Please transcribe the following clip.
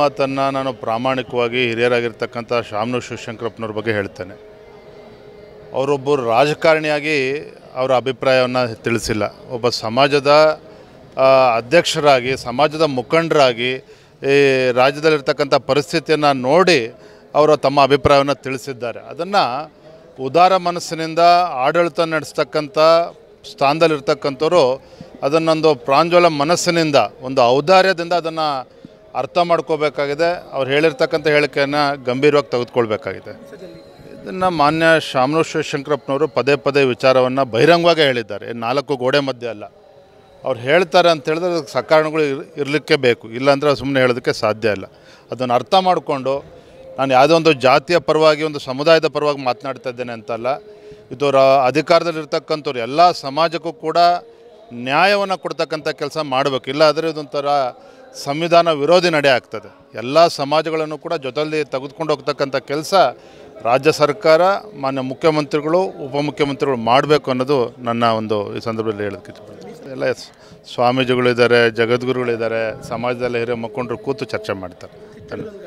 ಮಾತನ್ನು ನಾನು ಪ್ರಾಮಾಣಿಕವಾಗಿ ಹಿರಿಯರಾಗಿರ್ತಕ್ಕಂಥ ಶಾಮನು ಶಿವಶಂಕರಪ್ಪನವ್ರ ಬಗ್ಗೆ ಹೇಳ್ತೇನೆ ಅವರೊಬ್ಬರು ರಾಜಕಾರಣಿಯಾಗಿ ಅವರ ಅಭಿಪ್ರಾಯವನ್ನು ತಿಳಿಸಿಲ್ಲ ಒಬ್ಬ ಸಮಾಜದ ಅಧ್ಯಕ್ಷರಾಗಿ ಸಮಾಜದ ಮುಖಂಡರಾಗಿ ಈ ರಾಜ್ಯದಲ್ಲಿರ್ತಕ್ಕಂಥ ಪರಿಸ್ಥಿತಿಯನ್ನು ನೋಡಿ ಅವರು ತಮ್ಮ ಅಭಿಪ್ರಾಯವನ್ನು ತಿಳಿಸಿದ್ದಾರೆ ಅದನ್ನು ಉದಾರ ಮನಸ್ಸಿನಿಂದ ಆಡಳಿತ ನಡೆಸ್ತಕ್ಕಂಥ ಸ್ಥಾನದಲ್ಲಿರ್ತಕ್ಕಂಥವ್ರು ಅದನ್ನೊಂದು ಪ್ರಾಂಜ್ವಲ ಮನಸ್ಸಿನಿಂದ ಒಂದು ಔದಾರ್ಯದಿಂದ ಅದನ್ನು ಅರ್ಥ ಮಾಡ್ಕೋಬೇಕಾಗಿದೆ ಅವ್ರು ಹೇಳಿರ್ತಕ್ಕಂಥ ಹೇಳಿಕೆಯನ್ನು ಗಂಭೀರವಾಗಿ ತೆಗೆದುಕೊಳ್ಬೇಕಾಗಿದೆ ಇದನ್ನು ಮಾನ್ಯ ಶಾಮನು ಶಿವಶಂಕರಪ್ಪನವರು ಪದೇ ಪದೇ ವಿಚಾರವನ್ನು ಬಹಿರಂಗವಾಗಿ ಹೇಳಿದ್ದಾರೆ ನಾಲ್ಕು ಗೋಡೆ ಮಧ್ಯೆ ಅಲ್ಲ ಅವ್ರು ಹೇಳ್ತಾರೆ ಅಂತ ಹೇಳಿದ್ರೆ ಅದಕ್ಕೆ ಸಕಾರಣಗಳು ಇರ್ ಇರಲಿಕ್ಕೆ ಬೇಕು ಇಲ್ಲಾಂದರೆ ಸುಮ್ಮನೆ ಹೇಳೋದಕ್ಕೆ ಸಾಧ್ಯ ಇಲ್ಲ ಅದನ್ನು ಅರ್ಥ ಮಾಡಿಕೊಂಡು ನಾನು ಯಾವುದೋ ಒಂದು ಜಾತಿಯ ಪರವಾಗಿ ಒಂದು ಸಮುದಾಯದ ಪರವಾಗಿ ಮಾತನಾಡ್ತಾ ಇದ್ದೇನೆ ಅಂತಲ್ಲ ಇದು ರ ಅಧಿಕಾರದಲ್ಲಿರ್ತಕ್ಕಂಥವ್ರು ಎಲ್ಲ ಸಮಾಜಕ್ಕೂ ಕೂಡ ನ್ಯಾಯವನ್ನು ಕೊಡ್ತಕ್ಕಂಥ ಕೆಲಸ ಮಾಡಬೇಕು ಇಲ್ಲ ಇಲ್ಲಾದರೆ ಇದೊಂಥರ ಸಂವಿಧಾನ ವಿರೋಧಿ ನಡೆ ಆಗ್ತದೆ ಎಲ್ಲ ಸಮಾಜಗಳನ್ನು ಕೂಡ ಜೊತೆಯಲ್ಲಿ ತೆಗೆದುಕೊಂಡು ಹೋಗ್ತಕ್ಕಂಥ ಕೆಲಸ ರಾಜ್ಯ ಸರ್ಕಾರ ಮಾನ್ಯ ಮುಖ್ಯಮಂತ್ರಿಗಳು ಉಪಮುಖ್ಯಮಂತ್ರಿಗಳು ಮಾಡಬೇಕು ಅನ್ನೋದು ನನ್ನ ಒಂದು ಈ ಸಂದರ್ಭದಲ್ಲಿ ಹೇಳೋದಕ್ಕೆ ಎಲ್ಲ ಸ್ವಾಮೀಜಿಗಳಿದ್ದಾರೆ ಜಗದ್ಗುರುಗಳಿದ್ದಾರೆ ಸಮಾಜದಲ್ಲಿ ಹಿರಿಯ ಮುಖಂಡರು ಕೂತು ಚರ್ಚೆ ಮಾಡ್ತಾರೆ ಧನ್ಯವಾದ